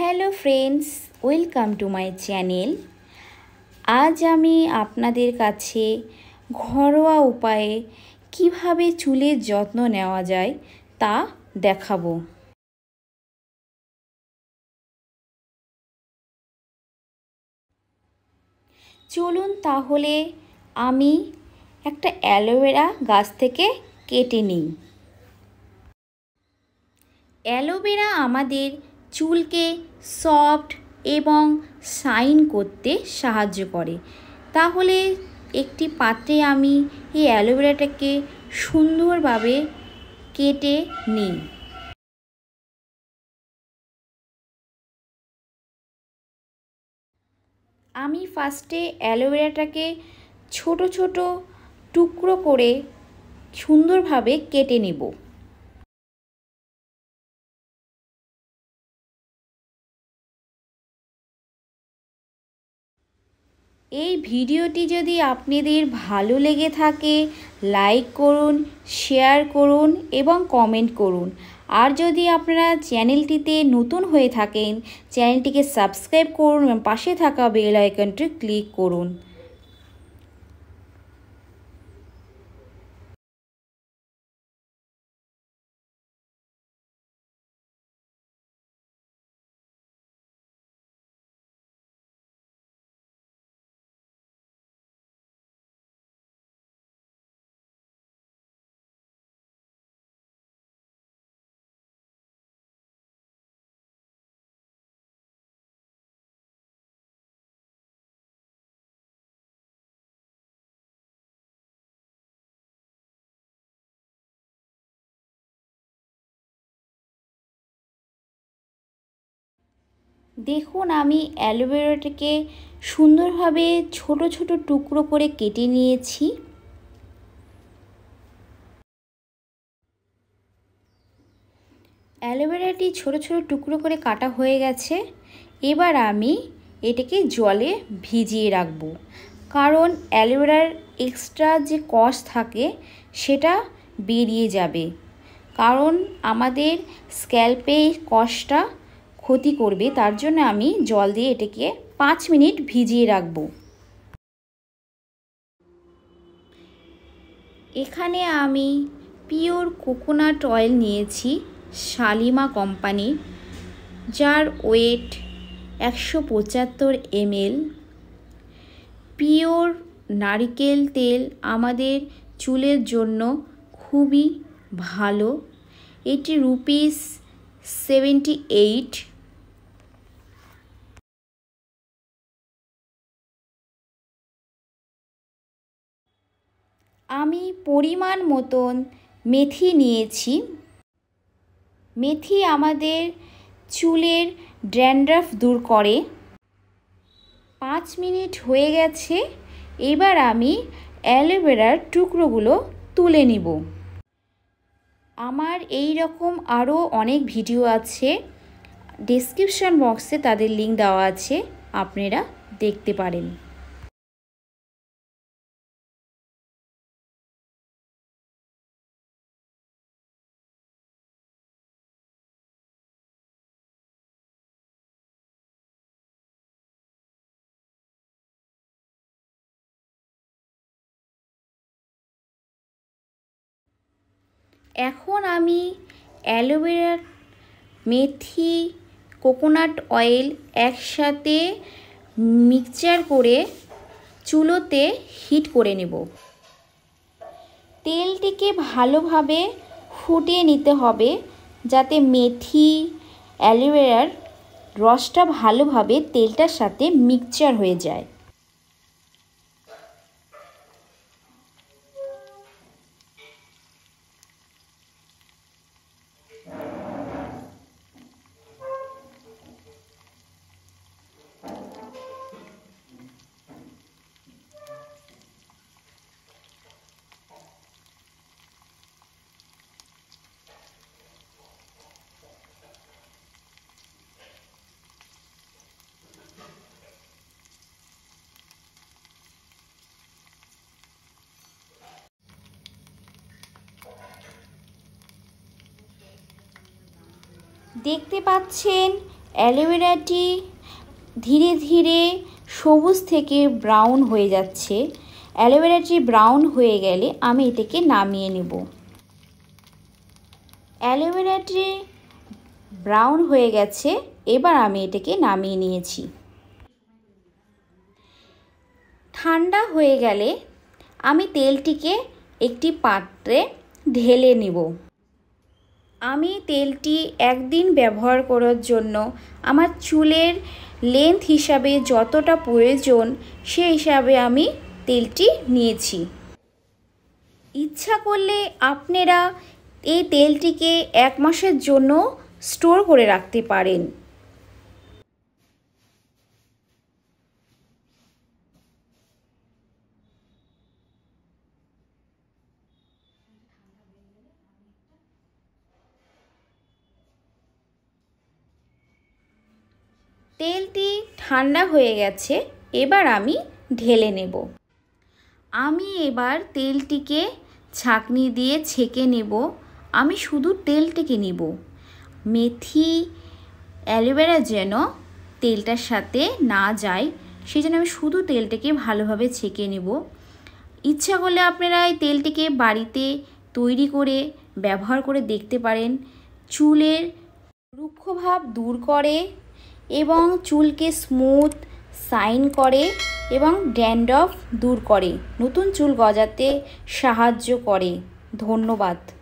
hello friends welcome to my channel আজ আমি আপনাদের কাছে ঘরোয়া উপায়ে কিভাবে চুলের যত্ন নেওয়া যায় তা দেখাবো চলুন তাহলে আমি একটা অ্যালোভেরা গাছ থেকে কেটে নিই অ্যালোভেরা আমাদের চুলকে সফট এবং সাইন করতে সাহায্য করে তাহলে একটি পাত্রে আমি এই অ্যালোভেরাটাকে সুন্দরভাবে কেটে নিই আমি ফার্স্টে অ্যালোভেরাটাকে ছোট ছোট টুকরো করে সুন্দরভাবে কেটে নেব এই ভিডিওটি যদি আপনাদের ভালো লেগে থাকে লাইক করুন শেয়ার করুন এবং কমেন্ট করুন আর যদি আপনারা চ্যানেলটিতে নতুন হয়ে থাকেন চ্যানেলটিকে সাবস্ক্রাইব করুন এবং পাশে থাকা বেল আইকনটি ক্লিক করুন দেখুন আমি অ্যালোভেরাটাকে সুন্দরভাবে ছোট ছোট টুকরো করে কেটে নিয়েছি অ্যালোভেরাটি ছোট ছোট টুকরো করে কাটা হয়ে গেছে এবার আমি এটাকে জলে ভিজিয়ে রাখব কারণ অ্যালোভেরার এক্সট্রা যে কষ থাকে সেটা বেরিয়ে যাবে কারণ আমাদের স্ক্যাল্পে কষটা ক্ষতি করবে তার জন্য আমি জল দিয়ে এটাকে পাঁচ মিনিট ভিজিয়ে রাখবো এখানে আমি পিওর কোকোনাট অয়েল নিয়েছি শালিমা কোম্পানি যার ওয়েট একশো পঁচাত্তর এমএল পিওর নারিকেল তেল আমাদের চুলের জন্য খুবই ভালো এটি রুপিস সেভেন্টি এইট আমি পরিমাণ মতন মেথি নিয়েছি মেথি আমাদের চুলের ড্যান্ড্রাফ দূর করে পাঁচ মিনিট হয়ে গেছে এবার আমি অ্যালোভেরার টুকরোগুলো তুলে নিব আমার এই রকম আরও অনেক ভিডিও আছে ডিসক্রিপশান বক্সে তাদের লিঙ্ক দেওয়া আছে আপনারা দেখতে পারেন এখন আমি অ্যালোভেরার মেথি কোকোনাট অয়েল একসাথে মিক্সচার করে চুলোতে হিট করে নেব তেলটিকে ভালোভাবে ফুটিয়ে নিতে হবে যাতে মেথি অ্যালোভেরার রসটা ভালোভাবে তেলটার সাথে মিক্সচার হয়ে যায় দেখতে পাচ্ছেন অ্যালোভেরাটি ধীরে ধীরে সবুজ থেকে ব্রাউন হয়ে যাচ্ছে অ্যালোভেরাটি ব্রাউন হয়ে গেলে আমি এটাকে নামিয়ে নেব অ্যালোভেরাটি ব্রাউন হয়ে গেছে এবার আমি এটাকে নামিয়ে নিয়েছি ঠান্ডা হয়ে গেলে আমি তেলটিকে একটি পাত্রে ঢেলে নেব আমি তেলটি একদিন ব্যবহার করার জন্য আমার চুলের লেন্থ হিসাবে যতটা প্রয়োজন সে হিসাবে আমি তেলটি নিয়েছি ইচ্ছা করলে আপনারা এই তেলটিকে এক মাসের জন্য স্টোর করে রাখতে পারেন তেলটি ঠান্ডা হয়ে গেছে এবার আমি ঢেলে নেব আমি এবার তেলটিকে ছাঁকনি দিয়ে ছেঁকে নেব আমি শুধু তেলটিকে নেব মেথি অ্যালোভেরা যেন তেলটার সাথে না যায় সেই জন্য আমি শুধু তেলটাকে ভালোভাবে ছেঁকে নেব ইচ্ছা করলে আপনারা এই তেলটিকে বাড়িতে তৈরি করে ব্যবহার করে দেখতে পারেন চুলের রুক্ষভাব দূর করে এবং চুলকে স্মুথ সাইন করে এবং ড্যান্ডফ দূর করে নতুন চুল গজাতে সাহায্য করে ধন্যবাদ